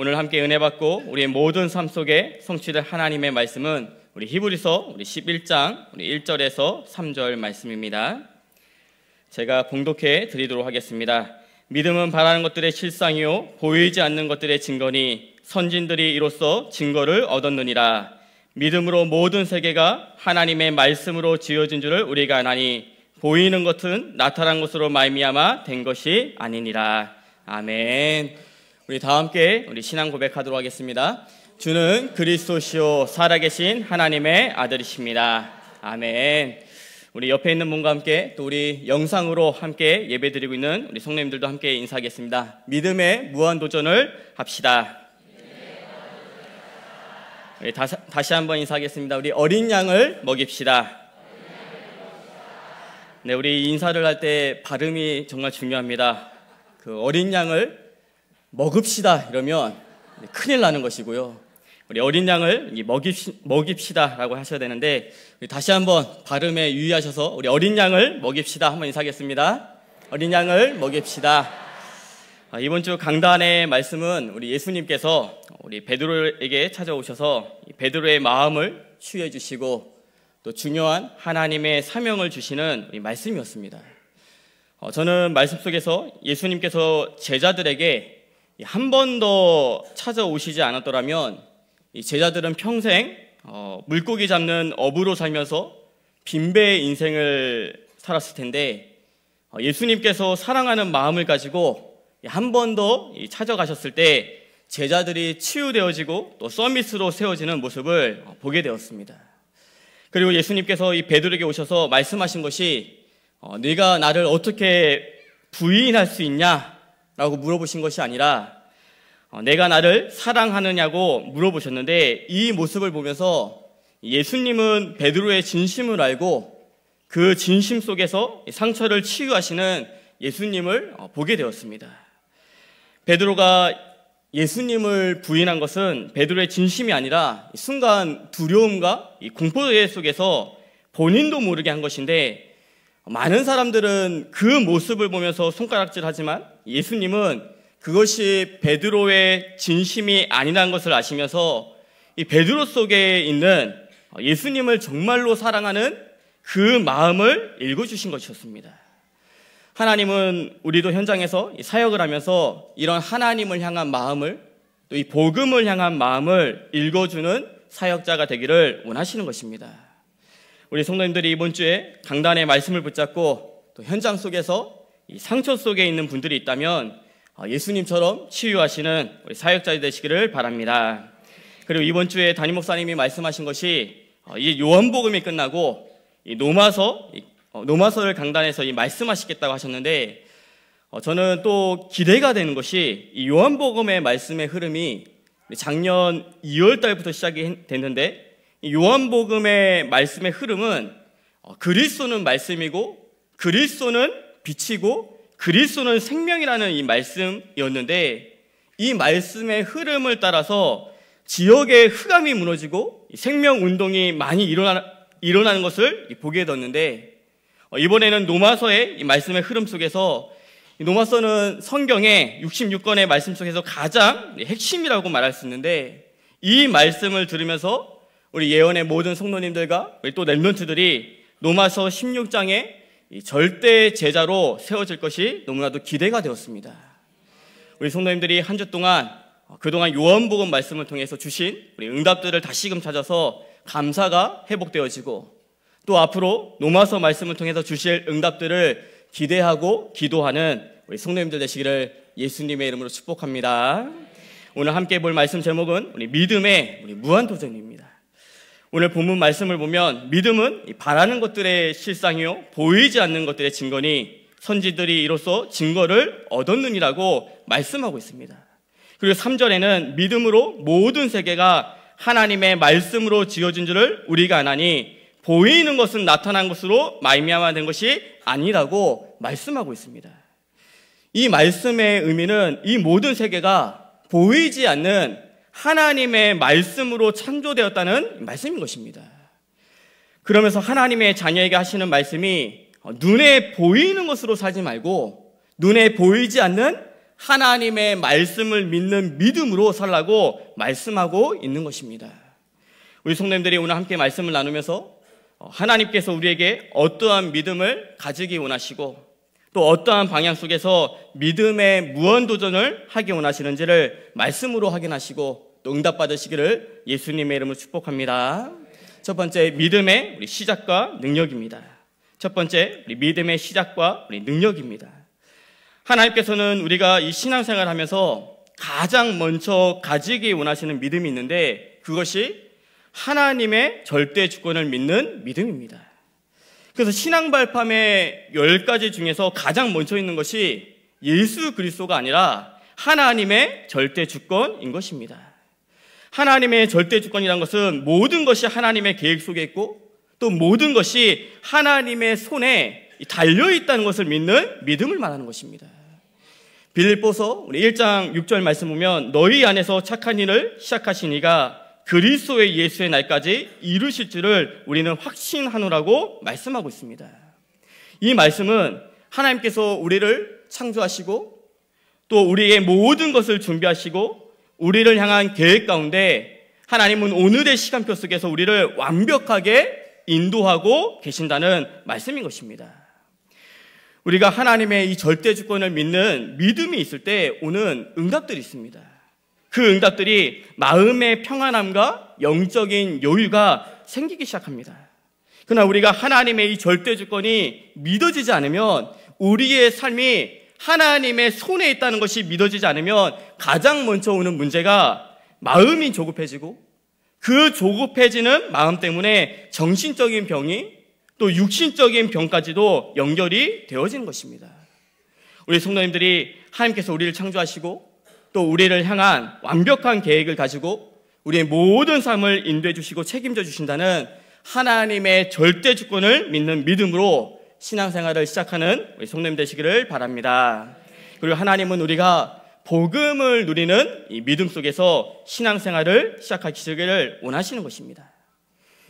오늘 함께 은혜 받고 우리 모든 삶 속에 성취될 하나님의 말씀은 우리 히브리서 우리 11장 우리 1절에서 3절 말씀입니다. 제가 봉독해 드리도록 하겠습니다. 믿음은 바라는 것들의 실상이요 보이지 않는 것들의 증거니 선진들이 이로써 증거를 얻었느니라. 믿음으로 모든 세계가 하나님의 말씀으로 지어진 줄을 우리가 아나니 보이는 것은 나타난 것으로 말미암아 된 것이 아니니라. 아멘. 우리 다 함께 우리 신앙 고백하도록 하겠습니다. 주는 그리스도시오 살아계신 하나님의 아들이십니다. 아멘. 우리 옆에 있는 분과 함께 또 우리 영상으로 함께 예배드리고 있는 우리 성님들도 함께 인사하겠습니다. 믿음의 무한 도전을 합시다. 우리 다시, 다시 한번 인사하겠습니다. 우리 어린 양을 먹입시다. 네, 우리 인사를 할 때 발음이 정말 중요합니다. 그 어린 양을 먹읍시다 이러면 큰일 나는 것이고요. 우리 어린 양을 먹입시, 먹입시다라고 하셔야 되는데 다시 한번 발음에 유의하셔서 우리 어린 양을 먹입시다 한번 인사하겠습니다. 어린 양을 먹입시다. 아, 이번 주 강단의 말씀은 우리 예수님께서 우리 베드로에게 찾아오셔서 베드로의 마음을 치유해 주시고 또 중요한 하나님의 사명을 주시는 말씀이었습니다. 어, 저는 말씀 속에서 예수님께서 제자들에게 한번더 찾아오시지 않았더라면 제자들은 평생 어, 물고기 잡는 업으로 살면서 빈배의 인생을 살았을 텐데 어, 예수님께서 사랑하는 마음을 가지고 한 번 더 찾아가셨을 때 제자들이 치유되어지고 또 서밋으로 세워지는 모습을 어, 보게 되었습니다. 그리고 예수님께서 이 베드로에게 오셔서 말씀하신 것이 어, 네가 나를 어떻게 부인할 수 있냐? 라고 물어보신 것이 아니라 어, 내가 나를 사랑하느냐고 물어보셨는데 이 모습을 보면서 예수님은 베드로의 진심을 알고 그 진심 속에서 상처를 치유하시는 예수님을 어, 보게 되었습니다. 베드로가 예수님을 부인한 것은 베드로의 진심이 아니라 순간 두려움과 공포의 속에서 본인도 모르게 한 것인데 많은 사람들은 그 모습을 보면서 손가락질하지만 예수님은 그것이 베드로의 진심이 아니라는 것을 아시면서 이 베드로 속에 있는 예수님을 정말로 사랑하는 그 마음을 읽어주신 것이었습니다. 하나님은 우리도 현장에서 사역을 하면서 이런 하나님을 향한 마음을 또 이 복음을 향한 마음을 읽어주는 사역자가 되기를 원하시는 것입니다. 우리 성도님들이 이번 주에 강단의 말씀을 붙잡고 또 현장 속에서 상처 속에 있는 분들이 있다면 어, 예수님처럼 치유하시는 우리 사역자이 되시기를 바랍니다. 그리고 이번 주에 담임 목사님이 말씀하신 것이 어, 이 요한복음이 끝나고 이 노마서 노마서를 어, 강단에서 이 말씀하시겠다고 하셨는데 저는 또 기대가 되는 것이 이 요한복음의 말씀의 흐름이 작년 2월 달부터 시작이 됐는데 요한복음의 말씀의 흐름은 어, 그리스도는 말씀이고 그리스도는 빛이고 그리스도는 생명이라는 이 말씀이었는데 이 말씀의 흐름을 따라서 지역의 흑암이 무너지고 생명 운동이 많이 일어나, 일어나는 것을 보게 되었는데 어, 이번에는 노마서의 말씀의 흐름 속에서 노마서는 성경의 66권의 말씀 속에서 가장 핵심이라고 말할 수 있는데 이 말씀을 들으면서 우리 예언의 모든 성도님들과 우리 또 렘넌트들이 노마서 16장에 절대 제자로 세워질 것이 너무나도 기대가 되었습니다. 우리 성도님들이 한 주 동안 어, 그동안 요한복음 말씀을 통해서 주신 우리 응답들을 다시금 찾아서 감사가 회복되어지고 또 앞으로 노마서 말씀을 통해서 주실 응답들을 기대하고 기도하는 우리 성도님들 되시기를 예수님의 이름으로 축복합니다. 오늘 함께 볼 말씀 제목은 우리 믿음의 우리 무한 도전입니다. 오늘 본문 말씀을 보면 믿음은 바라는 것들의 실상이요 보이지 않는 것들의 증거니 선지들이 이로써 증거를 얻었느니라고 말씀하고 있습니다. 그리고 3절에는 믿음으로 모든 세계가 하나님의 말씀으로 지어진 줄을 우리가 아나니 보이는 것은 나타난 것으로 말미암아 된 것이 아니라고 말씀하고 있습니다. 이 말씀의 의미는 이 모든 세계가 보이지 않는 하나님의 말씀으로 창조되었다는 말씀인 것입니다. 그러면서 하나님의 자녀에게 하시는 말씀이 눈에 보이는 것으로 살지 말고 눈에 보이지 않는 하나님의 말씀을 믿는 믿음으로 살라고 말씀하고 있는 것입니다. 우리 성도님들이 오늘 함께 말씀을 나누면서 하나님께서 우리에게 어떠한 믿음을 가지기 원하시고 또 어떠한 방향 속에서 믿음의 무한 도전을 하기 원하시는지를 말씀으로 확인하시고 또 응답받으시기를 예수님의 이름으로 축복합니다. 첫 번째 믿음의 우리 시작과 능력입니다. 첫 번째 우리 믿음의 시작과 우리 능력입니다. 하나님께서는 우리가 이 신앙생활 을 하면서 가장 먼저 가지기 원하시는 믿음이 있는데 그것이 하나님의 절대 주권을 믿는 믿음입니다. 그래서 신앙 발판의 열 가지 중에서 가장 먼저 있는 것이 예수 그리스도가 아니라 하나님의 절대 주권인 것입니다. 하나님의 절대 주권이라는 것은 모든 것이 하나님의 계획 속에 있고 또 모든 것이 하나님의 손에 달려 있다는 것을 믿는 믿음을 말하는 것입니다. 빌립보서 우리 1장 6절 말씀 보면 너희 안에서 착한 일을 시작하시니가 그리스도의 예수의 날까지 이루실 줄을 우리는 확신하노라고 말씀하고 있습니다. 이 말씀은 하나님께서 우리를 창조하시고 또 우리의 모든 것을 준비하시고 우리를 향한 계획 가운데 하나님은 오늘의 시간표 속에서 우리를 완벽하게 인도하고 계신다는 말씀인 것입니다. 우리가 하나님의 이 절대 주권을 믿는 믿음이 있을 때 오는 응답들이 있습니다. 그 응답들이 마음의 평안함과 영적인 여유가 생기기 시작합니다. 그러나 우리가 하나님의 이 절대 주권이 믿어지지 않으면 우리의 삶이 하나님의 손에 있다는 것이 믿어지지 않으면 가장 먼저 오는 문제가 마음이 조급해지고 그 조급해지는 마음 때문에 정신적인 병이 또 육신적인 병까지도 연결이 되어지는 것입니다. 우리 성도님들이 하나님께서 우리를 창조하시고 또 우리를 향한 완벽한 계획을 가지고 우리의 모든 삶을 인도해 주시고 책임져 주신다는 하나님의 절대 주권을 믿는 믿음으로 신앙생활을 시작하는 우리 성님 되시기를 바랍니다. 그리고 하나님은 우리가 복음을 누리는 이 믿음 속에서 신앙생활을 시작하시기를 원하시는 것입니다.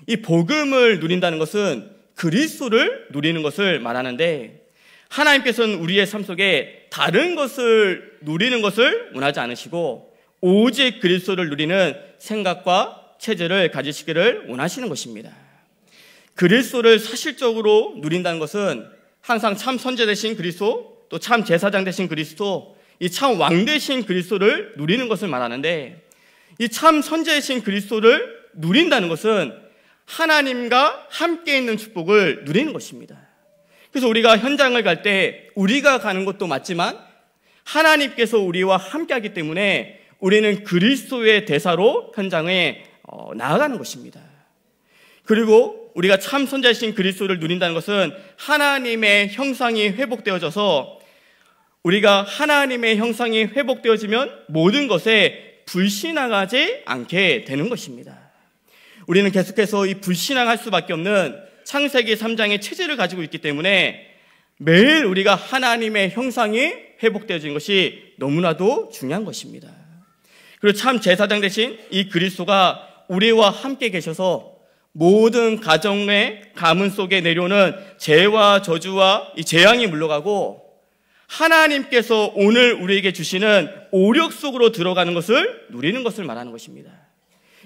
이 복음을 누린다는 것은 그리스도를 누리는 것을 말하는데 하나님께서는 우리의 삶 속에 다른 것을 누리는 것을 원하지 않으시고 오직 그리스도를 누리는 생각과 체제를 가지시기를 원하시는 것입니다. 그리스도를 사실적으로 누린다는 것은 항상 참 선제 되신 그리스도, 또 참 제사장 되신 그리스도, 이 참 왕 되신 그리스도를 누리는 것을 말하는데 이 참 선제이신 그리스도를 누린다는 것은 하나님과 함께 있는 축복을 누리는 것입니다. 그래서 우리가 현장을 갈 때 우리가 가는 것도 맞지만 하나님께서 우리와 함께하기 때문에 우리는 그리스도의 대사로 현장에 어, 나아가는 것입니다. 그리고 우리가 참 손자이신 그리스도를 누린다는 것은 하나님의 형상이 회복되어져서 우리가 하나님의 형상이 회복되어지면 모든 것에 불신앙하지 않게 되는 것입니다. 우리는 계속해서 이 불신앙할 수밖에 없는 창세기 3장의 체제를 가지고 있기 때문에 매일 우리가 하나님의 형상이 회복되어진 것이 너무나도 중요한 것입니다. 그리고 참 제사장 대신 이 그리스도가 우리와 함께 계셔서 모든 가정의 가문 속에 내려오는 재와 저주와 이 재앙이 물러가고 하나님께서 오늘 우리에게 주시는 오력 속으로 들어가는 것을 누리는 것을 말하는 것입니다.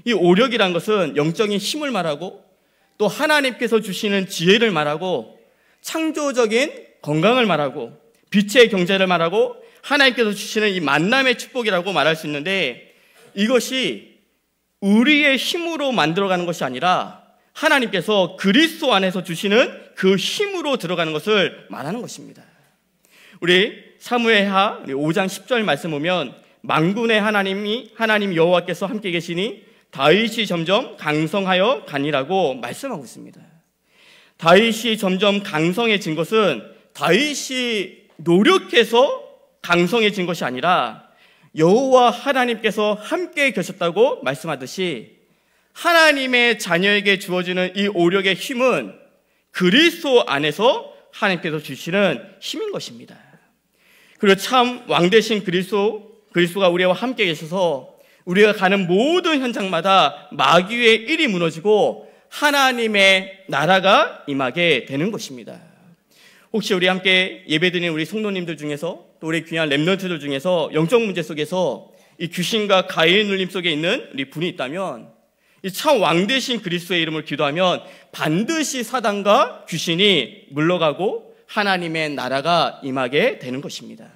이 오력이란 것은 영적인 힘을 말하고 또 하나님께서 주시는 지혜를 말하고 창조적인 건강을 말하고 빛의 경제를 말하고 하나님께서 주시는 이 만남의 축복이라고 말할 수 있는데 이것이 우리의 힘으로 만들어가는 것이 아니라 하나님께서 그리스도 안에서 주시는 그 힘으로 들어가는 것을 말하는 것입니다. 우리 사무엘하 5장 10절 말씀 보면 만군의 하나님이 하나님 여호와께서 함께 계시니 다윗이 점점 강성하여 간이라고 말씀하고 있습니다. 다윗이 점점 강성해진 것은 다윗이 노력해서 강성해진 것이 아니라 여호와 하나님께서 함께 계셨다고 말씀하듯이 하나님의 자녀에게 주어지는 이 오력의 힘은 그리스도 안에서 하나님께서 주시는 힘인 것입니다. 그리고 참왕 대신 그리스도 그리스도가 우리와 함께 계셔서 우리가 가는 모든 현장마다 마귀의 일이 무너지고 하나님의 나라가 임하게 되는 것입니다. 혹시 우리 함께 예배드린 우리 성도님들 중에서 또 우리 귀한 랩런트들 중에서 영적 문제 속에서 이 귀신과 가의 눌림 속에 있는 우리 분이 있다면 이참왕 대신 그리스도의 이름을 기도하면 반드시 사단과 귀신이 물러가고 하나님의 나라가 임하게 되는 것입니다.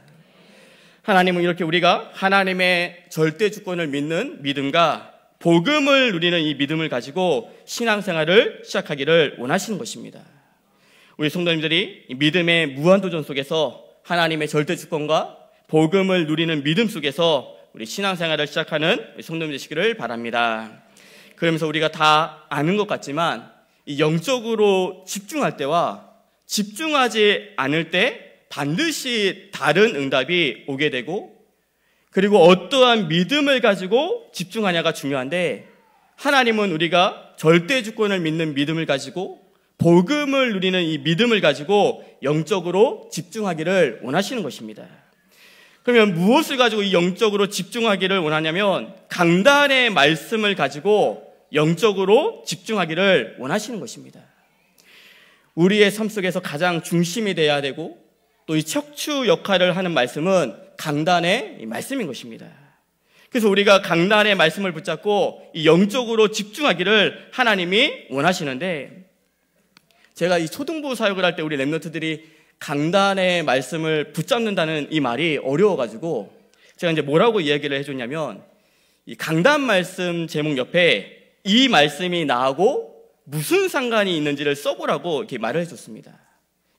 하나님은 이렇게 우리가 하나님의 절대 주권을 믿는 믿음과 복음을 누리는 이 믿음을 가지고 신앙생활을 시작하기를 원하시는 것입니다. 우리 성도님들이 믿음의 무한도전 속에서 하나님의 절대 주권과 복음을 누리는 믿음 속에서 우리 신앙생활을 시작하는 성도님 되시기를 바랍니다. 그러면서 우리가 다 아는 것 같지만 이 영적으로 집중할 때와 집중하지 않을 때 반드시 다른 응답이 오게 되고 그리고 어떠한 믿음을 가지고 집중하냐가 중요한데 하나님은 우리가 절대 주권을 믿는 믿음을 가지고 복음을 누리는 이 믿음을 가지고 영적으로 집중하기를 원하시는 것입니다. 그러면 무엇을 가지고 이 영적으로 집중하기를 원하냐면 강단의 말씀을 가지고 영적으로 집중하기를 원하시는 것입니다. 우리의 삶 속에서 가장 중심이 돼야 되고 또 이 척추 역할을 하는 말씀은 강단의 말씀인 것입니다. 그래서 우리가 강단의 말씀을 붙잡고 이 영적으로 집중하기를 하나님이 원하시는데 제가 이 초등부 사역을 할 때 우리 랩너트들이 강단의 말씀을 붙잡는다는 이 말이 어려워가지고 제가 이제 뭐라고 이야기를 해줬냐면 이 강단 말씀 제목 옆에 이 말씀이 나하고 무슨 상관이 있는지를 써보라고 이렇게 말을 해줬습니다.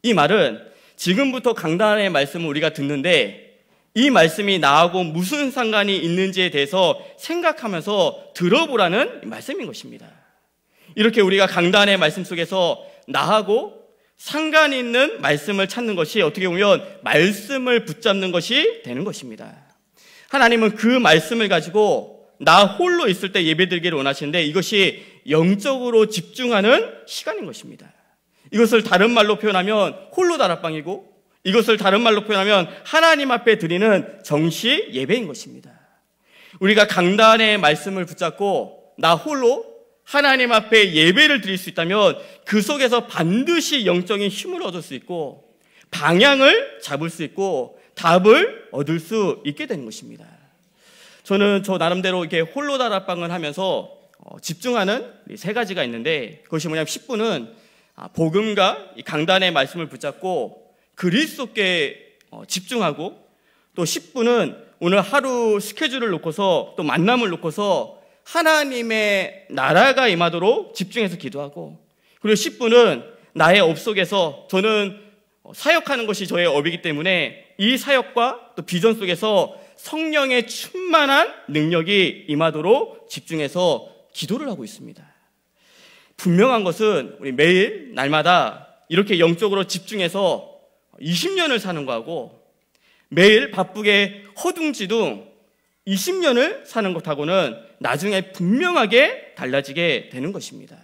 이 말은 지금부터 강단의 말씀을 우리가 듣는데 이 말씀이 나하고 무슨 상관이 있는지에 대해서 생각하면서 들어보라는 말씀인 것입니다. 이렇게 우리가 강단의 말씀 속에서 나하고 상관 있는 말씀을 찾는 것이 어떻게 보면 말씀을 붙잡는 것이 되는 것입니다. 하나님은 그 말씀을 가지고 나 홀로 있을 때 예배드리기를 원하시는데 이것이 영적으로 집중하는 시간인 것입니다. 이것을 다른 말로 표현하면 홀로 다락방이고 이것을 다른 말로 표현하면 하나님 앞에 드리는 정식 예배인 것입니다. 우리가 강단의 말씀을 붙잡고 나 홀로 하나님 앞에 예배를 드릴 수 있다면 그 속에서 반드시 영적인 힘을 얻을 수 있고 방향을 잡을 수 있고 답을 얻을 수 있게 되 것입니다. 저는 저 나름대로 이렇게 홀로 다락방을 하면서 어, 집중하는 세 가지가 있는데 그것이 뭐냐면 10분은 아, 복음과 강단의 말씀을 붙잡고 그리스도께 어, 집중하고 또 10분은 오늘 하루 스케줄을 놓고서 또 만남을 놓고서 하나님의 나라가 임하도록 집중해서 기도하고 그리고 10분은 나의 업 속에서 저는 어, 사역하는 것이 저의 업이기 때문에 이 사역과 또 비전 속에서 성령의 충만한 능력이 임하도록 집중해서 기도를 하고 있습니다. 분명한 것은 우리 매일 날마다 이렇게 영적으로 집중해서 20년을 사는 거하고 매일 바쁘게 허둥지둥 20년을 사는 것하고는 나중에 분명하게 달라지게 되는 것입니다.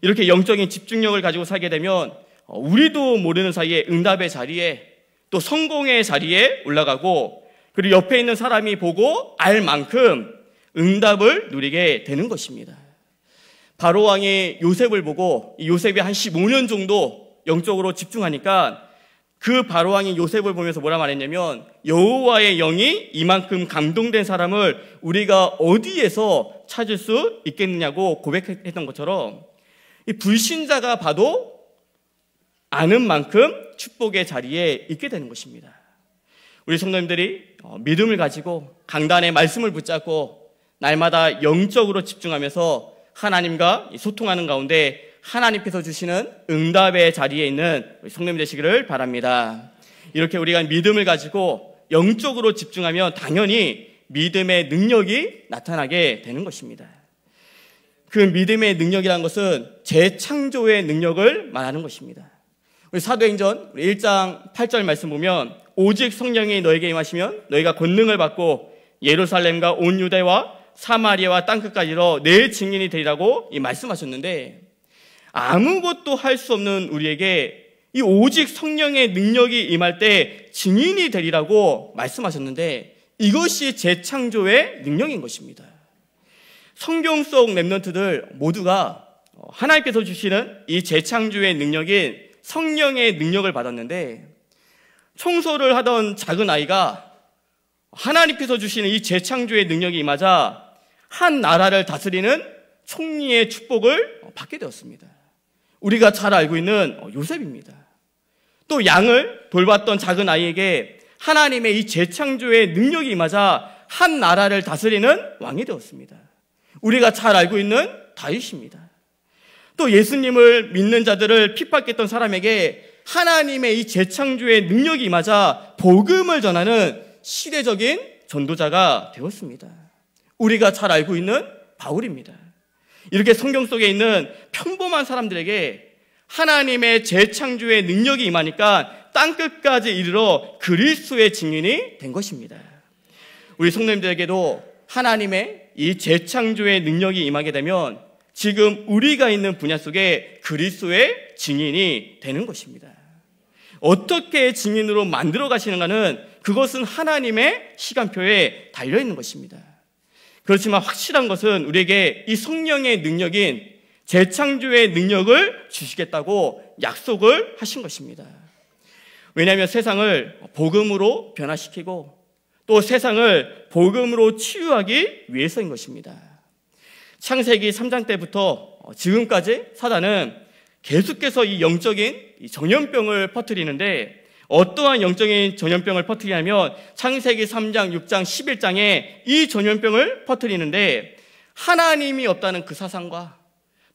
이렇게 영적인 집중력을 가지고 살게 되면 우리도 모르는 사이에 응답의 자리에 또 성공의 자리에 올라가고 그리고 옆에 있는 사람이 보고 알 만큼 응답을 누리게 되는 것입니다. 바로 왕이 요셉을 보고 요셉이 한 15년 정도 영적으로 집중하니까 그 바로 왕이 요셉을 보면서 뭐라 말했냐면 여호와의 영이 이만큼 감동된 사람을 우리가 어디에서 찾을 수 있겠느냐고 고백했던 것처럼 이 불신자가 봐도 아는 만큼 축복의 자리에 있게 되는 것입니다. 우리 성도님들이 어, 믿음을 가지고 강단의 말씀을 붙잡고 날마다 영적으로 집중하면서 하나님과 소통하는 가운데 하나님께서 주시는 응답의 자리에 있는 성령 되시기를 바랍니다. 이렇게 우리가 믿음을 가지고 영적으로 집중하면 당연히 믿음의 능력이 나타나게 되는 것입니다. 그 믿음의 능력이란 것은 재창조의 능력을 말하는 것입니다. 우리 사도행전 1장 8절 말씀 보면 오직 성령이 너에게 임하시면 너희가 권능을 받고 예루살렘과 온 유대와 사마리아와 땅끝까지로 내 증인이 되리라고 말씀하셨는데 아무것도 할 수 없는 우리에게 이 오직 성령의 능력이 임할 때 증인이 되리라고 말씀하셨는데 이것이 재창조의 능력인 것입니다. 성경 속 랩런트들 모두가 하나님께서 주시는 이 재창조의 능력인 성령의 능력을 받았는데 청소를 하던 작은 아이가 하나님께서 주시는 이 재창조의 능력이 임하자 한 나라를 다스리는 총리의 축복을 받게 되었습니다. 우리가 잘 알고 있는 요셉입니다. 또 양을 돌봤던 작은 아이에게 하나님의 이 재창조의 능력이 임하자 한 나라를 다스리는 왕이 되었습니다. 우리가 잘 알고 있는 다윗입니다. 또 예수님을 믿는 자들을 핍박했던 사람에게 하나님의 이 재창조의 능력이 임하자 복음을 전하는 시대적인 전도자가 되었습니다. 우리가 잘 알고 있는 바울입니다. 이렇게 성경 속에 있는 평범한 사람들에게 하나님의 재창조의 능력이 임하니까 땅끝까지 이르러 그리스도의 증인이 된 것입니다. 우리 성도님들에게도 하나님의 이 재창조의 능력이 임하게 되면 지금 우리가 있는 분야 속에 그리스도의 증인이 되는 것입니다. 어떻게 증인으로 만들어 가시는가는 그것은 하나님의 시간표에 달려 있는 것입니다. 그렇지만 확실한 것은 우리에게 이 성령의 능력인 재창조의 능력을 주시겠다고 약속을 하신 것입니다. 왜냐하면 세상을 복음으로 변화시키고 또 세상을 복음으로 치유하기 위해서인 것입니다. 창세기 3장 때부터 지금까지 사단은 계속해서 이 영적인 전염병을 퍼뜨리는데 어떠한 영적인 전염병을 퍼뜨리냐면 창세기 3장, 6장, 11장에 이 전염병을 퍼뜨리는데 하나님이 없다는 그 사상과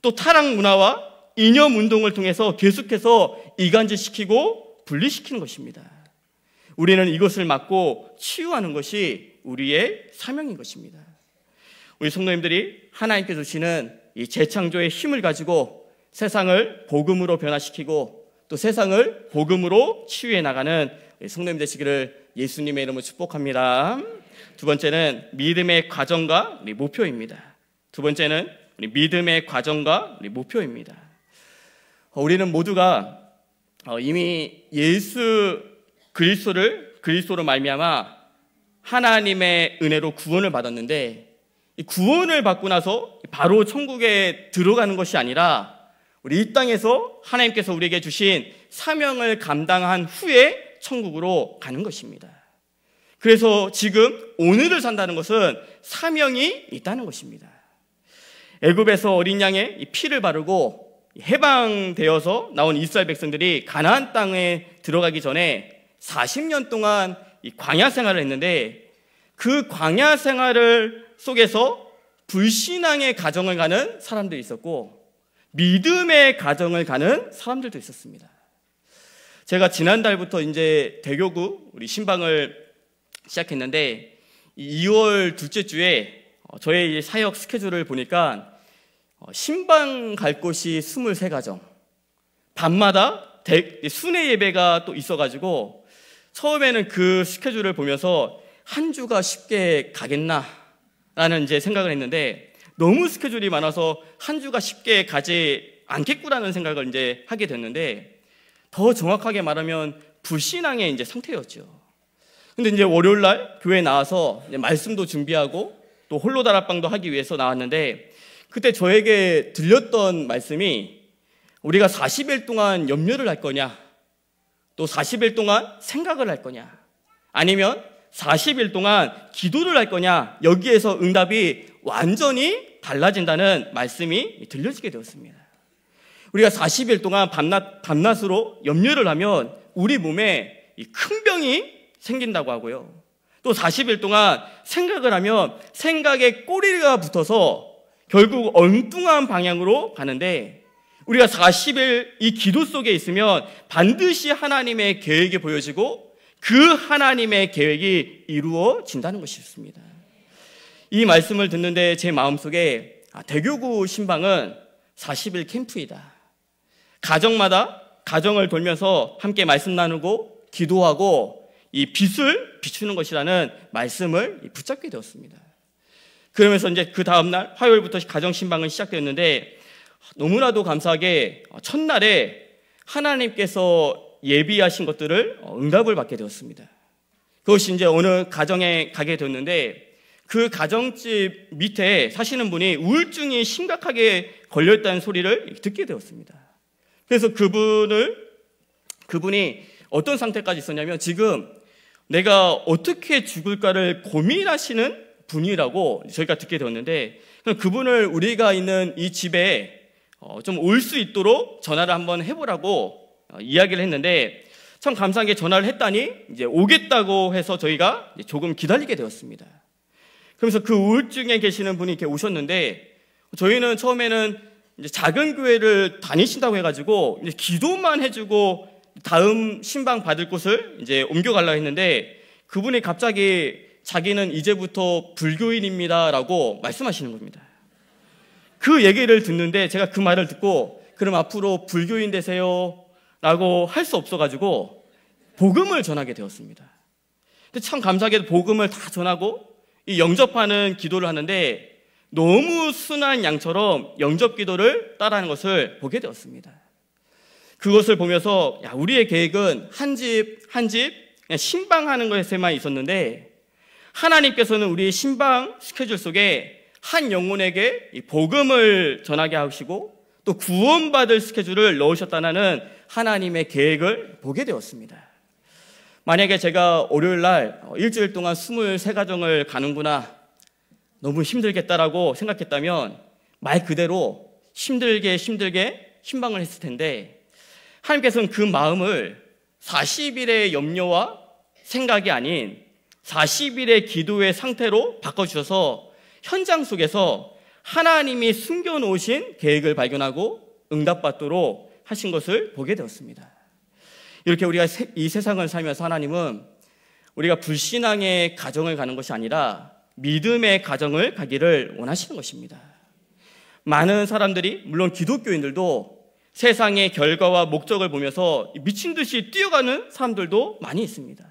또 타락 문화와 이념 운동을 통해서 계속해서 이간질시키고 분리시키는 것입니다. 우리는 이것을 막고 치유하는 것이 우리의 사명인 것입니다. 우리 성도님들이 하나님께서 주시는 이 재창조의 힘을 가지고 세상을 복음으로 변화시키고 또 세상을 복음으로 치유해 나가는 성도님 되시기를 예수님의 이름으로 축복합니다. 두 번째는 믿음의 과정과 우리 목표입니다. 두 번째는 우리 믿음의 과정과 우리 목표입니다. 어, 우리는 모두가 어, 이미 예수 그리스도를 그리스도로 말미암아 하나님의 은혜로 구원을 받았는데 구원을 받고 나서 바로 천국에 들어가는 것이 아니라 우리 이 땅에서 하나님께서 우리에게 주신 사명을 감당한 후에 천국으로 가는 것입니다. 그래서 지금 오늘을 산다는 것은 사명이 있다는 것입니다. 애굽에서 어린 양의 피를 바르고 해방되어서 나온 이스라엘 백성들이 가나안 땅에 들어가기 전에 40년 동안 광야 생활을 했는데 그 광야 생활을 속에서 불신앙의 가정을 가는 사람들이 있었고 믿음의 가정을 가는 사람들도 있었습니다. 제가 지난달부터 이제 대교구 우리 신방을 시작했는데 2월 둘째 주에 어, 저의 사역 스케줄을 보니까 어, 신방 갈 곳이 23가정 밤마다 순회 예배가 또 있어가지고 처음에는 그 스케줄을 보면서 한 주가 쉽게 가겠나 라는 이제 생각을 했는데 너무 스케줄이 많아서 한 주가 쉽게 가지 않겠구라는 생각을 이제 하게 됐는데 더 정확하게 말하면 불신앙의 이제 상태였죠. 근데 이제 월요일 날 교회 에 나와서 말씀도 준비하고 또 홀로 다락방도 하기 위해서 나왔는데 그때 저에게 들렸던 말씀이 우리가 40일 동안 염려를 할 거냐 또 40일 동안 생각을 할 거냐 아니면 40일 동안 기도를 할 거냐 여기에서 응답이 완전히 달라진다는 말씀이 들려지게 되었습니다. 우리가 40일 동안 밤낮, 밤낮으로 염려를 하면 우리 몸에 큰 병이 생긴다고 하고요. 또 40일 동안 생각을 하면 생각에 꼬리가 붙어서 결국 엉뚱한 방향으로 가는데 우리가 40일 이 기도 속에 있으면 반드시 하나님의 계획이 보여지고 그 하나님의 계획이 이루어진다는 것이 있습니다. 이 말씀을 듣는데 제 마음속에 아, 대교구 신방은 40일 캠프이다. 가정마다 가정을 돌면서 함께 말씀 나누고 기도하고 이 빛을 비추는 것이라는 말씀을 붙잡게 되었습니다. 그러면서 이제 그 다음날 화요일부터 가정신방은 시작되었는데 너무나도 감사하게 첫날에 하나님께서 예비하신 것들을 어, 응답을 받게 되었습니다. 그것이 이제 어느 가정에 가게 되었는데 그 가정집 밑에 사시는 분이 우울증이 심각하게 걸려있다는 소리를 듣게 되었습니다. 그래서 그분을, 그분이 어떤 상태까지 있었냐면 지금 내가 어떻게 죽을까를 고민하시는 분이라고 저희가 듣게 되었는데 그분을 우리가 있는 이 집에 어, 좀올 수 있도록 전화를 한번 해보라고 어, 이야기를 했는데 참 감사하게 전화를 했다니 이제 오겠다고 해서 저희가 조금 기다리게 되었습니다. 그러면서 그 우울증에 계시는 분이 이렇게 오셨는데 저희는 처음에는 이제 작은 교회를 다니신다고 해가지고 이제 기도만 해주고 다음 신방 받을 곳을 이제 옮겨가려 했는데 그분이 갑자기 자기는 이제부터 불교인입니다라고 말씀하시는 겁니다. 그 얘기를 듣는데 제가 그 말을 듣고 그럼 앞으로 불교인 되세요 라고 할 수 없어가지고 복음을 전하게 되었습니다. 근데 참 감사하게도 복음을 다 전하고 이 영접하는 기도를 하는데 너무 순한 양처럼 영접 기도를 따라하는 것을 보게 되었습니다. 그것을 보면서 야, 우리의 계획은 한 집 한 집 신방하는 것에만 있었는데 하나님께서는 우리의 신방 스케줄 속에 한 영혼에게 복음을 전하게 하시고 또 구원받을 스케줄을 넣으셨다는 하나님의 계획을 보게 되었습니다. 만약에 제가 월요일 날 어, 일주일 동안 23가정을 가는구나. 너무 힘들겠다라고 생각했다면 말 그대로 힘들게 힘들게 신방을 했을 텐데 하나님께서는 그 마음을 40일의 염려와 생각이 아닌 40일의 기도의 상태로 바꿔주셔서 현장 속에서 하나님이 숨겨놓으신 계획을 발견하고 응답받도록 하신 것을 보게 되었습니다. 이렇게 우리가 이 세상을 살면서 하나님은 우리가 불신앙의 가정을 가는 것이 아니라 믿음의 가정을 가기를 원하시는 것입니다. 많은 사람들이 물론 기독교인들도 세상의 결과와 목적을 보면서 미친 듯이 뛰어가는 사람들도 많이 있습니다.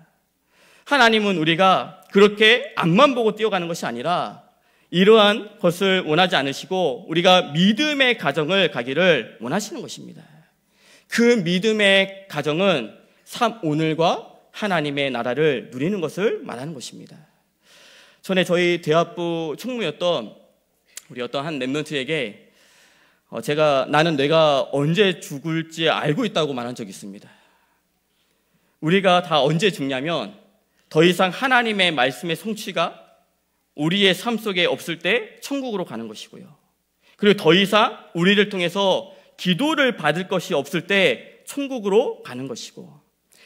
하나님은 우리가 그렇게 앞만 보고 뛰어가는 것이 아니라 이러한 것을 원하지 않으시고 우리가 믿음의 가정을 가기를 원하시는 것입니다. 그 믿음의 가정은 삶 오늘과 하나님의 나라를 누리는 것을 말하는 것입니다. 전에 저희 대학부 총무였던 우리 어떤 한 랩런트에게 어, 제가 나는 내가 언제 죽을지 알고 있다고 말한 적이 있습니다. 우리가 다 언제 죽냐면 더 이상 하나님의 말씀의 성취가 우리의 삶 속에 없을 때 천국으로 가는 것이고요. 그리고 더 이상 우리를 통해서 기도를 받을 것이 없을 때 천국으로 가는 것이고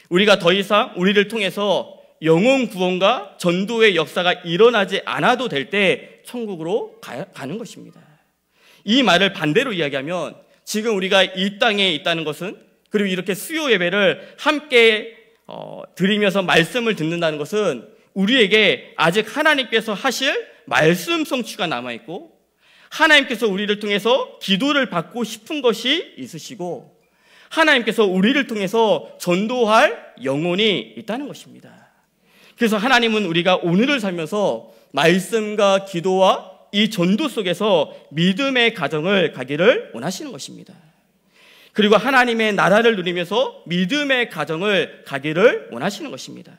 우리가 더 이상 우리를 통해서 영혼 구원과 전도의 역사가 일어나지 않아도 될 때 천국으로 가, 가는 것입니다. 이 말을 반대로 이야기하면 지금 우리가 이 땅에 있다는 것은 그리고 이렇게 수요 예배를 함께 어, 드리면서 말씀을 듣는다는 것은 우리에게 아직 하나님께서 하실 말씀 성취가 남아있고 하나님께서 우리를 통해서 기도를 받고 싶은 것이 있으시고 하나님께서 우리를 통해서 전도할 영혼이 있다는 것입니다. 그래서 하나님은 우리가 오늘을 살면서 말씀과 기도와 이 전도 속에서 믿음의 가정을 가기를 원하시는 것입니다. 그리고 하나님의 나라를 누리면서 믿음의 가정을 가기를 원하시는 것입니다.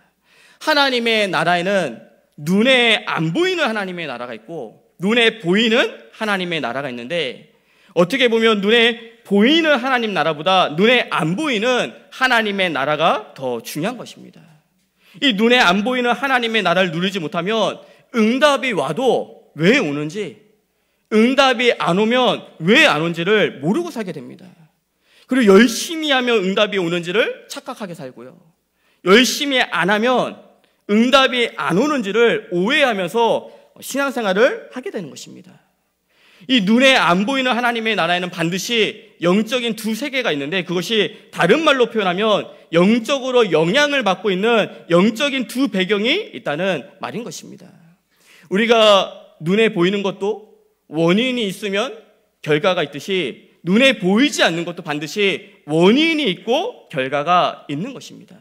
하나님의 나라에는 눈에 안 보이는 하나님의 나라가 있고 눈에 보이는 하나님의 나라가 있는데 어떻게 보면 눈에 보이는 하나님 나라보다 눈에 안 보이는 하나님의 나라가 더 중요한 것입니다. 이 눈에 안 보이는 하나님의 나라를 누리지 못하면 응답이 와도 왜 오는지, 응답이 안 오면 왜 안오는지를 모르고 살게 됩니다. 그리고 열심히 하면 응답이 오는지를 착각하게 살고요. 열심히 안 하면 응답이 안 오는지를 오해하면서 신앙생활을 하게 되는 것입니다. 이 눈에 안 보이는 하나님의 나라에는 반드시 영적인 두 세계가 있는데 그것이 다른 말로 표현하면 영적으로 영향을 받고 있는 영적인 두 배경이 있다는 말인 것입니다. 우리가 눈에 보이는 것도 원인이 있으면 결과가 있듯이 눈에 보이지 않는 것도 반드시 원인이 있고 결과가 있는 것입니다.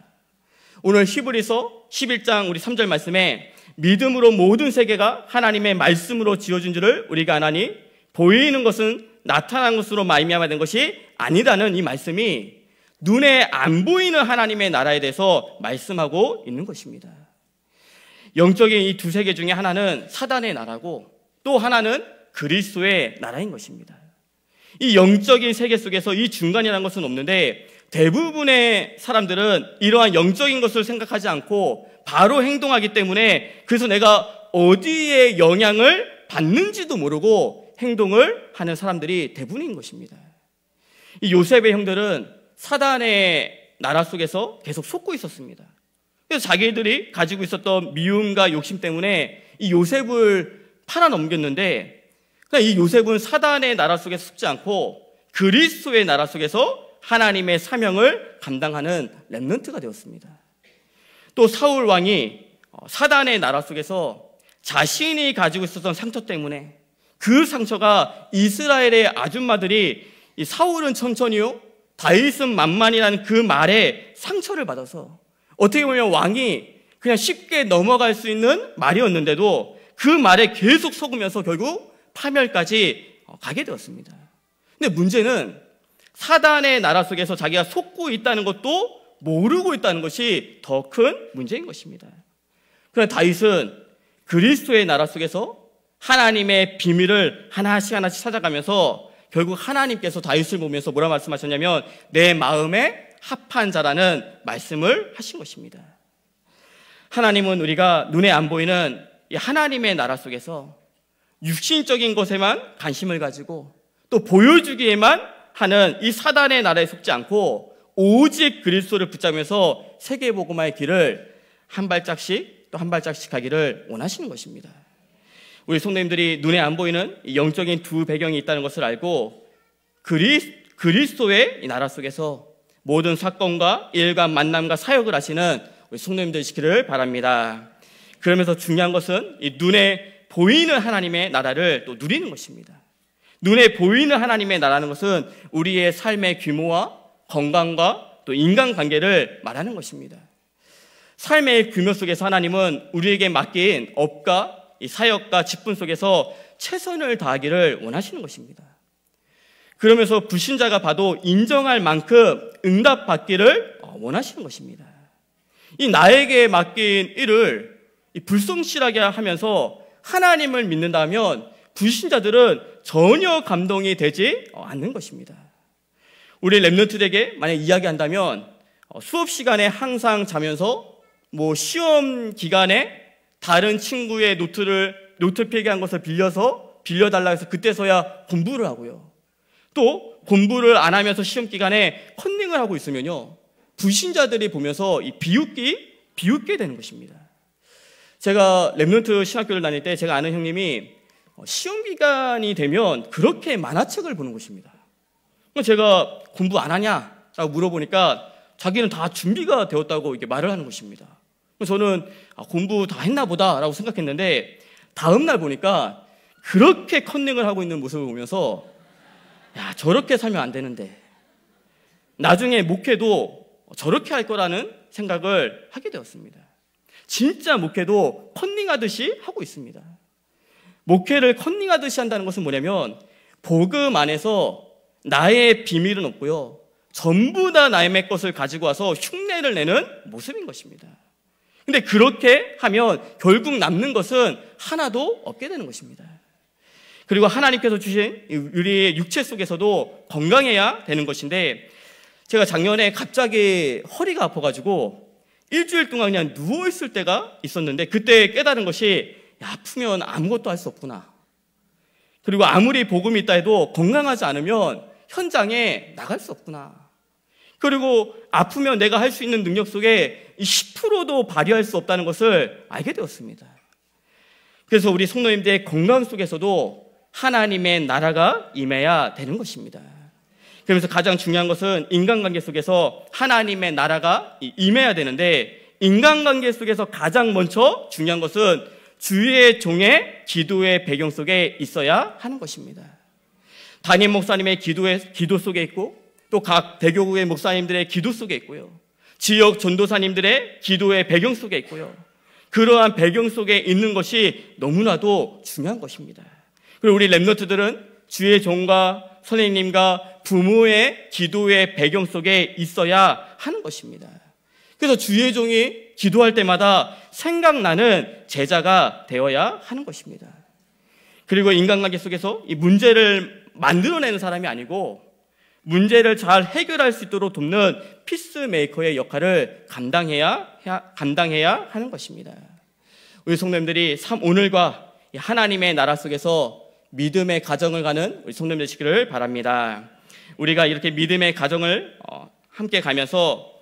오늘 히브리서 11장 우리 3절 말씀에 믿음으로 모든 세계가 하나님의 말씀으로 지어진 줄을 우리가 아나니 보이는 것은 나타난 것으로 말미암아 된 것이 아니다는 이 말씀이 눈에 안 보이는 하나님의 나라에 대해서 말씀하고 있는 것입니다. 영적인 이 두 세계 중에 하나는 사단의 나라고 또 하나는 그리스도의 나라인 것입니다. 이 영적인 세계 속에서 이 중간이라는 것은 없는데 대부분의 사람들은 이러한 영적인 것을 생각하지 않고 바로 행동하기 때문에 그래서 내가 어디에 영향을 받는지도 모르고 행동을 하는 사람들이 대부분인 것입니다. 이 요셉의 형들은 사단의 나라 속에서 계속 속고 있었습니다. 그래서 자기들이 가지고 있었던 미움과 욕심 때문에 이 요셉을 팔아 넘겼는데 이 요셉은 사단의 나라 속에서 속지 않고 그리스도의 나라 속에서 하나님의 사명을 감당하는 렘넌트가 되었습니다. 또 사울 왕이 사단의 나라 속에서 자신이 가지고 있었던 상처 때문에 그 상처가 이스라엘의 아줌마들이 사울은 천천히요, 다윗은 만만이라는 그 말에 상처를 받아서 어떻게 보면 왕이 그냥 쉽게 넘어갈 수 있는 말이었는데도 그 말에 계속 속으면서 결국 파멸까지 어, 가게 되었습니다. 근데 문제는 사단의 나라 속에서 자기가 속고 있다는 것도 모르고 있다는 것이 더 큰 문제인 것입니다. 그러나 다윗은 그리스도의 나라 속에서 하나님의 비밀을 하나씩 하나씩 찾아가면서 결국 하나님께서 다윗을 보면서 뭐라 말씀하셨냐면 내 마음에 합한 자라는 말씀을 하신 것입니다. 하나님은 우리가 눈에 안 보이는 하나님의 나라 속에서 육신적인 것에만 관심을 가지고 또 보여주기에만 하는 이 사단의 나라에 속지 않고 오직 그리스도를 붙잡으면서 세계복음화의 길을 한 발짝씩 또 한 발짝씩 가기를 원하시는 것입니다. 우리 성도님들이 눈에 안 보이는 영적인 두 배경이 있다는 것을 알고 그리스, 그리스도의 나라 속에서 모든 사건과 일과 만남과 사역을 하시는 우리 성도님 되시기를 바랍니다. 그러면서 중요한 것은 이 눈에 보이는 하나님의 나라를 또 누리는 것입니다. 눈에 보이는 하나님의 나라는 것은 우리의 삶의 규모와 건강과 또 인간관계를 말하는 것입니다. 삶의 규모 속에서 하나님은 우리에게 맡긴 업과 이 사역과 직분 속에서 최선을 다하기를 원하시는 것입니다. 그러면서 불신자가 봐도 인정할 만큼 응답받기를 어, 원하시는 것입니다. 이 나에게 맡긴 일을 불성실하게 하면서 하나님을 믿는다면 불신자들은 전혀 감동이 되지 어, 않는 것입니다. 우리 랩런트에게 만약 이야기한다면 어, 수업 시간에 항상 자면서 뭐 시험 기간에 다른 친구의 노트를 노트 필기한 것을 빌려서 빌려달라 해서 그때서야 공부를 하고요. 또 공부를 안 하면서 시험 기간에 컨닝을 하고 있으면요. 불신자들이 보면서 이 비웃기 비웃게 되는 것입니다. 제가 렘런트 신학교를 다닐 때 제가 아는 형님이 어, 시험 기간이 되면 그렇게 만화책을 보는 것입니다. 제가 공부 안 하냐라고 물어보니까 자기는 다 준비가 되었다고 이렇게 말을 하는 것입니다. 저는 아, 공부 다 했나 보다라고 생각했는데 다음날 보니까 그렇게 컨닝을 하고 있는 모습을 보면서 야, 저렇게 살면 안 되는데 나중에 목회도 저렇게 할 거라는 생각을 하게 되었습니다. 진짜 목회도 컨닝하듯이 하고 있습니다. 목회를 컨닝하듯이 한다는 것은 뭐냐면 복음 안에서 나의 비밀은 없고요. 전부 다 나의 것을 가지고 와서 흉내를 내는 모습인 것입니다. 근데 그렇게 하면 결국 남는 것은 하나도 없게 되는 것입니다. 그리고 하나님께서 주신 우리의 육체 속에서도 건강해야 되는 것인데 제가 작년에 갑자기 허리가 아파가지고 일주일 동안 그냥 누워있을 때가 있었는데 그때 깨달은 것이 아프면 아무것도 할 수 없구나. 그리고 아무리 복음이 있다 해도 건강하지 않으면 현장에 나갈 수 없구나. 그리고 아프면 내가 할 수 있는 능력 속에 10%도 발휘할 수 없다는 것을 알게 되었습니다. 그래서 우리 성도님들의 건강 속에서도 하나님의 나라가 임해야 되는 것입니다. 그러면서 가장 중요한 것은 인간관계 속에서 하나님의 나라가 임해야 되는데 인간관계 속에서 가장 먼저 중요한 것은 주의 종의 기도의 배경 속에 있어야 하는 것입니다. 담임 목사님의 기도의, 기도 속에 있고 또각대교국의 목사님들의 기도 속에 있고요. 지역 전도사님들의 기도의 배경 속에 있고요. 그러한 배경 속에 있는 것이 너무나도 중요한 것입니다. 그리고 우리 랩노트들은 주의 종과 선생님과 부모의 기도의 배경 속에 있어야 하는 것입니다. 그래서 주의 종이 기도할 때마다 생각나는 제자가 되어야 하는 것입니다. 그리고 인간관계 속에서 이 문제를 만들어내는 사람이 아니고 문제를 잘 해결할 수 있도록 돕는 피스메이커의 역할을 감당해야, 해야, 감당해야 하는 것입니다. 우리 성도님들이 참 오늘과 하나님의 나라 속에서 믿음의 가정을 가는 우리 성도님들 시기를 바랍니다. 우리가 이렇게 믿음의 가정을 어, 함께 가면서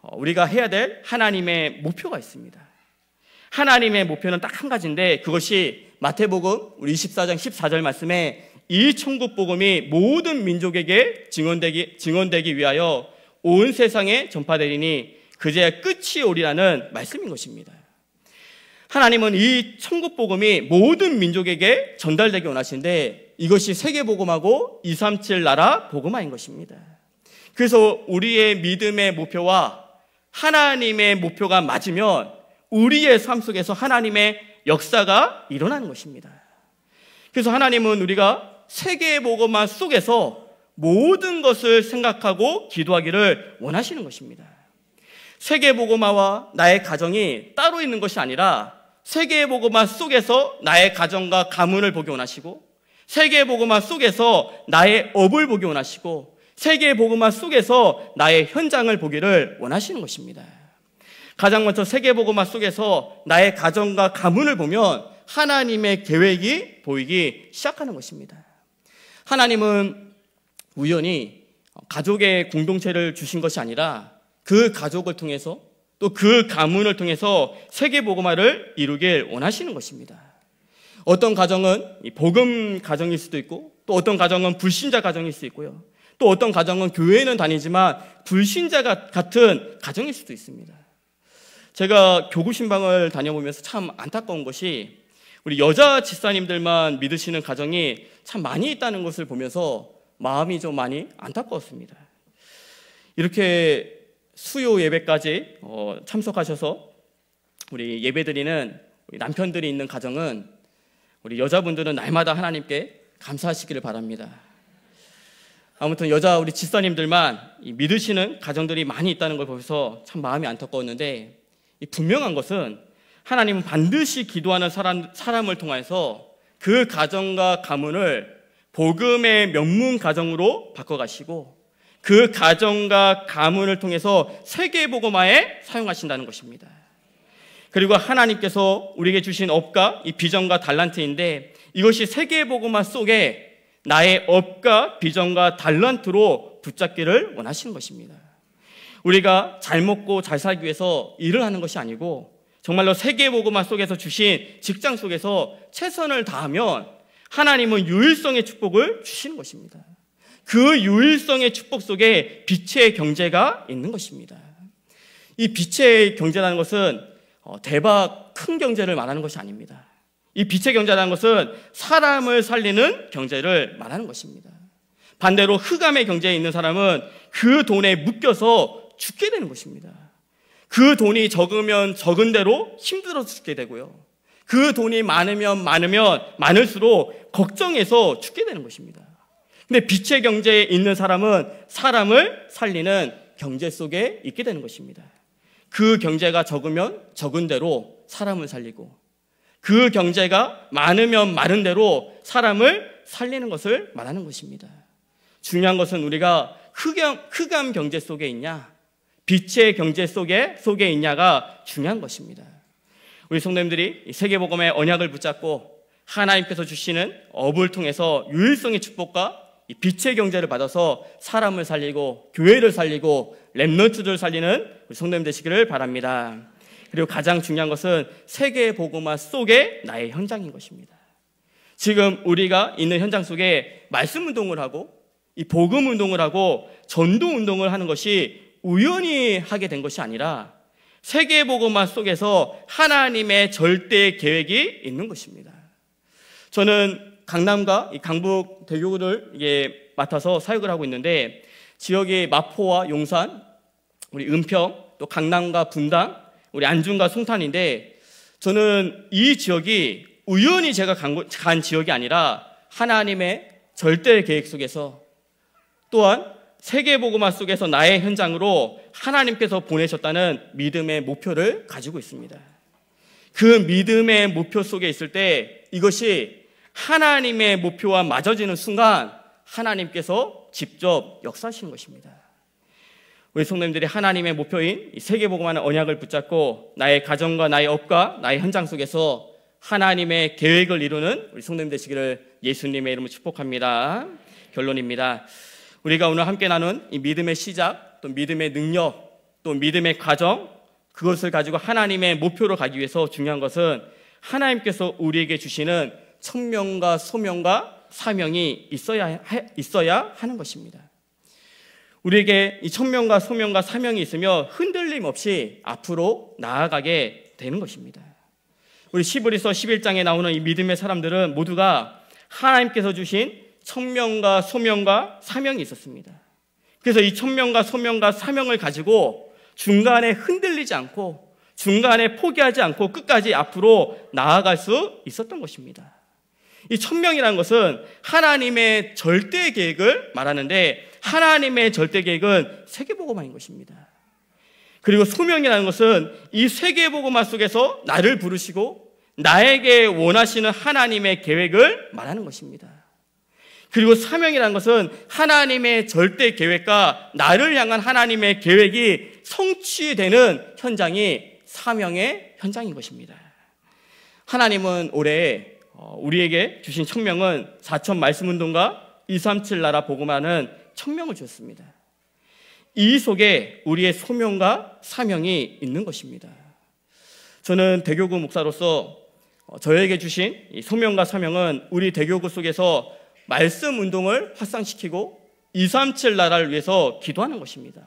어, 우리가 해야 될 하나님의 목표가 있습니다. 하나님의 목표는 딱 한 가지인데 그것이 마태복음 우리 24장 14절 말씀에 이 천국 복음이 모든 민족에게 증언되기, 증언되기 위하여 온 세상에 전파되리니 그제 끝이 오리라는 말씀인 것입니다. 하나님은 이 천국 복음이 모든 민족에게 전달되기 원하시는데 이것이 세계 복음하고 237 나라 복음화인 것입니다. 그래서 우리의 믿음의 목표와 하나님의 목표가 맞으면 우리의 삶 속에서 하나님의 역사가 일어나는 것입니다. 그래서 하나님은 우리가 세계의 보고마 속에서 모든 것을 생각하고 기도하기를 원하시는 것입니다. 세계 복음화와 나의 가정이 따로 있는 것이 아니라 세계 복음화 속에서 나의 가정과 가문을 보기 원하시고 세계 복음화 속에서 나의 업을 보기 원하시고 세계 복음화 속에서 나의 현장을 보기를 원하시는 것입니다. 가장 먼저 세계 복음화 속에서 나의 가정과 가문을 보면 하나님의 계획이 보이기 시작하는 것입니다. 하나님은 우연히 가족의 공동체를 주신 것이 아니라 그 가족을 통해서 또 그 가문을 통해서 세계보고마를 이루길 원하시는 것입니다. 어떤 가정은 복음 가정일 수도 있고 또 어떤 가정은 불신자 가정일 수 있고요. 또 어떤 가정은 교회는 다니지만 불신자 같은 가정일 수도 있습니다. 제가 교구 신방을 다녀보면서 참 안타까운 것이 우리 여자 집사님들만 믿으시는 가정이 참 많이 있다는 것을 보면서 마음이 좀 많이 안타까웠습니다. 이렇게 수요 예배까지 어, 참석하셔서 우리 예배드리는 우리 남편들이 있는 가정은 우리 여자분들은 날마다 하나님께 감사하시기를 바랍니다. 아무튼 여자 우리 집사님들만 믿으시는 가정들이 많이 있다는 걸 보면서 참 마음이 안타까웠는데 분명한 것은 하나님은 반드시 기도하는 사람, 사람을 통해서 그 가정과 가문을 복음의 명문 가정으로 바꿔가시고 그 가정과 가문을 통해서 세계보고마에 사용하신다는 것입니다. 그리고 하나님께서 우리에게 주신 업과 이 비전과 달란트인데 이것이 세계보고마 속에 나의 업과 비전과 달란트로 붙잡기를 원하시는 것입니다. 우리가 잘 먹고 잘 살기 위해서 일을 하는 것이 아니고 정말로 세계보고마 속에서 주신 직장 속에서 최선을 다하면 하나님은 유일성의 축복을 주시는 것입니다. 그 유일성의 축복 속에 빛의 경제가 있는 것입니다. 이 빛의 경제라는 것은 어, 대박 큰 경제를 말하는 것이 아닙니다. 이 빛의 경제라는 것은 사람을 살리는 경제를 말하는 것입니다. 반대로 흑암의 경제에 있는 사람은 그 돈에 묶여서 죽게 되는 것입니다. 그 돈이 적으면 적은 대로 힘들어 죽게 되고요. 그 돈이 많으면 많으면 많을수록 걱정해서 죽게 되는 것입니다. 근데 빛의 경제에 있는 사람은 사람을 살리는 경제 속에 있게 되는 것입니다. 그 경제가 적으면 적은 대로 사람을 살리고 그 경제가 많으면 많은 대로 사람을 살리는 것을 말하는 것입니다. 중요한 것은 우리가 흑암, 흑암 경제 속에 있냐 빛의 경제 속에 속에 있냐가 중요한 것입니다. 우리 성도님들이 세계 복음의 언약을 붙잡고 하나님께서 주시는 업을 통해서 유일성의 축복과 빛의 경제를 받아서 사람을 살리고 교회를 살리고 렘넌트들을 살리는 우리 성도님 되시기를 바랍니다. 그리고 가장 중요한 것은 세계 복음화 속에 나의 현장인 것입니다. 지금 우리가 있는 현장 속에 말씀 운동을 하고 이 복음 운동을 하고 전도 운동을 하는 것이 우연히 하게 된 것이 아니라 세계보고만 속에서 하나님의 절대 계획이 있는 것입니다. 저는 강남과 강북 대교구를 맡아서 사역을 하고 있는데 지역의 마포와 용산, 우리 은평, 또 강남과 분당, 우리 안중과 송탄인데 저는 이 지역이 우연히 제가 간, 간 지역이 아니라 하나님의 절대 계획 속에서 또한 세계보고마 속에서 나의 현장으로 하나님께서 보내셨다는 믿음의 목표를 가지고 있습니다. 그 믿음의 목표 속에 있을 때 이것이 하나님의 목표와 맞아지는 순간 하나님께서 직접 역사하시는 것입니다. 우리 성도님들이 하나님의 목표인 세계보고만의 언약을 붙잡고 나의 가정과 나의 업과 나의 현장 속에서 하나님의 계획을 이루는 우리 성도님 되시기를 예수님의 이름으로 축복합니다. 결론입니다. 우리가 오늘 함께 나눈 이 믿음의 시작, 또 믿음의 능력, 또 믿음의 과정, 그것을 가지고 하나님의 목표로 가기 위해서 중요한 것은 하나님께서 우리에게 주시는 천명과 소명과 사명이 있어야, 있어야 하는 것입니다. 우리에게 이 천명과 소명과 사명이 있으며 흔들림 없이 앞으로 나아가게 되는 것입니다. 우리 시브리서 11장에 나오는 이 믿음의 사람들은 모두가 하나님께서 주신 천명과 소명과 사명이 있었습니다. 그래서 이 천명과 소명과 사명을 가지고 중간에 흔들리지 않고 중간에 포기하지 않고 끝까지 앞으로 나아갈 수 있었던 것입니다. 이 천명이라는 것은 하나님의 절대 계획을 말하는데 하나님의 절대 계획은 세계보고만인 것입니다. 그리고 소명이라는 것은 이 세계보고만 속에서 나를 부르시고 나에게 원하시는 하나님의 계획을 말하는 것입니다. 그리고 사명이라는 것은 하나님의 절대 계획과 나를 향한 하나님의 계획이 성취되는 현장이 사명의 현장인 것입니다. 하나님은 올해 어, 우리에게 주신 청명은 4천 말씀 운동과 237 나라 복음하는 청명을 주었습니다. 이 속에 우리의 소명과 사명이 있는 것입니다. 저는 대교구 목사로서 어, 저에게 주신 소명과 사명은 우리 대교구 속에서 말씀 운동을 확산시키고 237 나라를 위해서 기도하는 것입니다.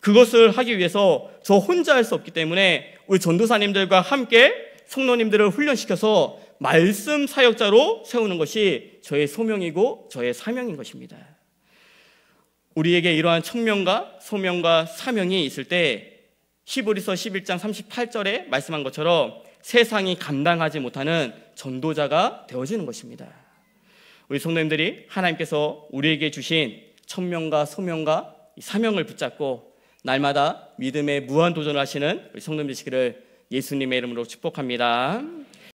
그것을 하기 위해서 저 혼자 할 수 없기 때문에 우리 전도사님들과 함께 성도님들을 훈련시켜서 말씀 사역자로 세우는 것이 저의 소명이고 저의 사명인 것입니다. 우리에게 이러한 청명과 소명과 사명이 있을 때 히브리서 11장 38절에 말씀한 것처럼 세상이 감당하지 못하는 전도자가 되어지는 것입니다. 우리 성도님들이 하나님께서 우리에게 주신 천명과 소명과 사명을 붙잡고 날마다 믿음의 무한 도전을 하시는 우리 성도님들 시기를 예수님의 이름으로 축복합니다.